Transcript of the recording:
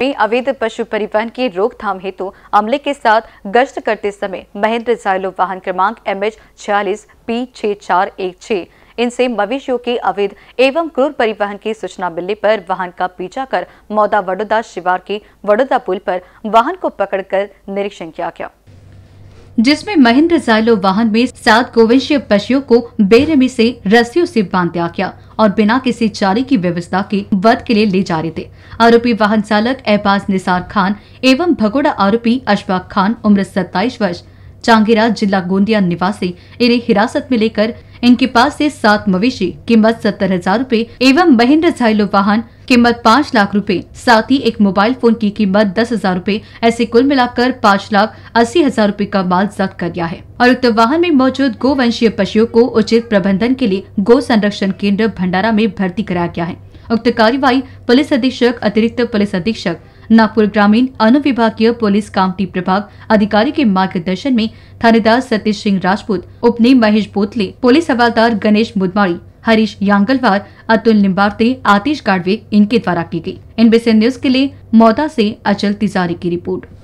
में अवैध पशु परिवहन की रोकथाम हेतु अमले के साथ गश्त करते समय महेंद्र जायलो वाहन क्रमांक एम एच छियालीस पी छह चार एक छह इनसे मवेशियों के अवैध एवं क्रूर परिवहन की सूचना मिलने पर वाहन का पीछा कर मौदा वडोदा शिवार के वडोदा पुल पर वाहन को पकड़कर निरीक्षण किया गया जिसमें महेंद्र जायलो वाहन में सात गोवंश पशुओं को बेरमी से रस्सियों से बांध दिया गया और बिना किसी चारे की व्यवस्था के वध के लिए ले जा रहे थे आरोपी वाहन चालक एहबाज निसार खान एवं भगोड़ा आरोपी अशफाक खान उम्र सत्ताईस वर्ष चांगेरा जिला गोंदिया निवासी इन्हें हिरासत में लेकर इनके पास से सात मवेशी कीमत सत्तर हजार रूपए एवं महेंद्र झाइलो वाहन कीमत पाँच लाख रुपए साथ ही एक मोबाइल फोन की कीमत दस हजार रूपए ऐसे कुल मिलाकर पाँच लाख अस्सी हजार रूपए का माल जब्त कर लिया है और उक्त वाहन में मौजूद गोवंशीय पशुओं को उचित प्रबंधन के लिए गो संरक्षण केंद्र भंडारा में भर्ती कराया गया है उक्त कार्यवाही पुलिस अधीक्षक अतिरिक्त पुलिस अधीक्षक नागपुर ग्रामीण अनुविभागीय पुलिस कामटी प्रभाग अधिकारी के मार्गदर्शन में थानेदार सतीश सिंह राजपूत उपनी महेश बोतले पुलिस हवालदार गणेश मुदमाड़ी हरीश यांगलवार अतुल निम्बारते आतिश गाडवे इनके द्वारा की गई एनबीसी न्यूज के लिए मौदा से अचल तिजारी की रिपोर्ट